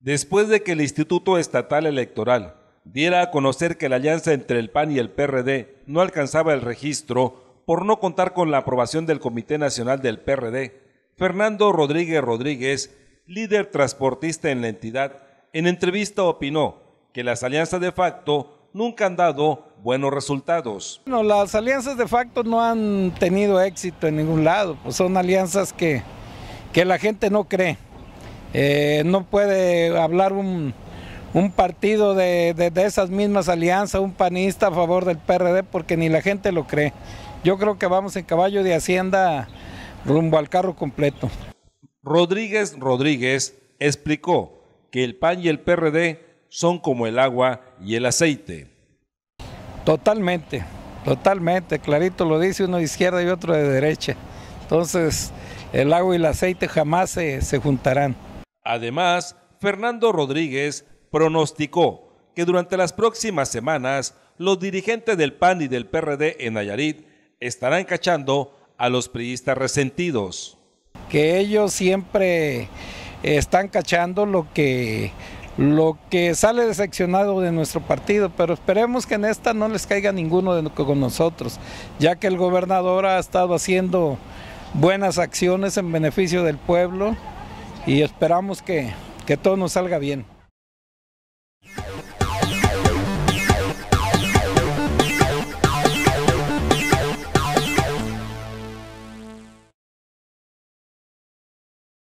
Después de que el Instituto Estatal Electoral diera a conocer que la alianza entre el PAN y el PRD no alcanzaba el registro por no contar con la aprobación del Comité Nacional del PRD, Fernando Rodríguez Rodríguez, líder transportista en la entidad, en entrevista opinó que las alianzas de facto nunca han dado buenos resultados. Bueno, las alianzas de facto no han tenido éxito en ningún lado, pues son alianzas que, que la gente no cree eh, no puede hablar un, partido de, esas mismas alianzas, un panista a favor del PRD, porque ni la gente lo cree. Yo creo que vamos en caballo de Hacienda rumbo al carro completo. Rodríguez Rodríguez explicó que el PAN y el PRD son como el agua y el aceite. Totalmente, totalmente, clarito lo dice uno de izquierda y otro de derecha. Entonces, el agua y el aceite jamás se juntarán. Además, Fernando Rodríguez pronosticó que durante las próximas semanas los dirigentes del PAN y del PRD en Nayarit estarán cachando a los priistas resentidos. Que ellos siempre están cachando lo que, lo que sale decepcionado de nuestro partido, pero esperemos que en esta no les caiga ninguno de, con nosotros, ya que el gobernador ha estado haciendo buenas acciones en beneficio del pueblo y esperamos que, que todo nos salga bien.